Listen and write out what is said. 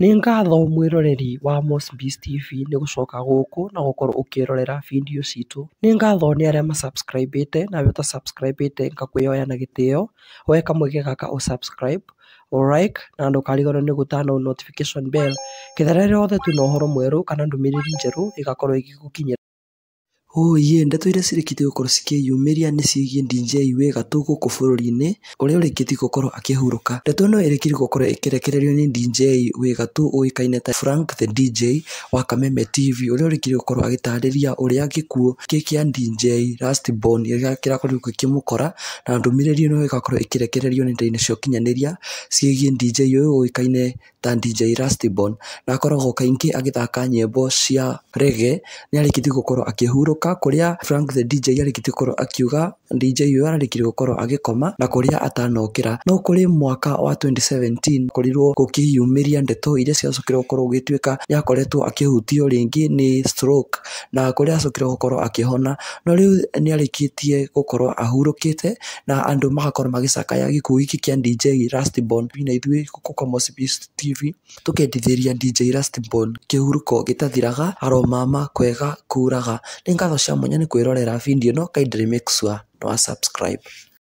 nĩ ngatho mwĩroreri wa Mossbees TV nĩ gũcoka gũkũ na gũkorwo ũkĩrorera video citũ nĩ ngatho nĩ arĩa masubscribĩte nawe ũtasubscribĩte ngakwĩyoya na gĩtĩo woe kamweke gaka ũsubscribe like na ndũkariganĩrwo nĩ gũtana notification bell ketha rĩrĩa rĩothe twĩna ũhoro mwerũ kana ndũmĩrĩri njerũ ĩgakorwo ĩgĩgũkinyĩra ũyĩ oh ndeto iria cirĩkĩtie gũkorwo cikĩyumĩria nĩ ciĩgiĩ dj wĩ å gũkũ bũrũri-inĩ ũrĩa ũrĩkĩtie gũkorwo akĩhurũka ndeto ĩno ĩrĩkĩtie gũkorwo ĩkĩrekererio nĩ dj wĩ gatũ ũĩkaine ta Frank the DJ wa Kameme TV ũrĩa ũrĩkĩtie gũkorwo agĩtarĩria ũrĩa gĩkuũ kĩ kĩa dj Lastborn må kora na rä ri no ä ndũmĩrĩri ĩno ĩgakorwo ĩkĩrekererio nenda-inĩ ria ũkinyanĩria ciĩgiĩ dj ũyũ ũĩkaine ta DJ Rustbone na akoragwo kaingä agä thaka nyämbo cia rege nä arä gå korwo akä nĩarĩkĩtie kå rä a Frank the DJ arä gå korwo akiuga DJ ũyũ ararĩkirie gũkorwo agĩkoma na kũrĩa atanokĩra no kũrĩ mwaka wa 2017 korirwo gũkĩyumĩria ndeto iria ciacokire gũkorwo gũgĩtuĩka yakoretwo akĩhutio rĩngĩ nĩ stroke na kũrĩa acokire gũkorwo akĩhona no rĩu nĩ arĩkĩtie gũkorwo ahurũkĩte na andũ magakorwo magĩcakaya gĩkuũ gĩkĩ kĩa DJ Rustbone na ithuĩ gũkũ Mospis TV tũkendithĩria DJ Rustbone kĩhurũko gĩtathiraga aromama kwega kuraga nĩ ngatho cia mwanya nĩ kwĩrorera bindio no Kindly Make a subscribe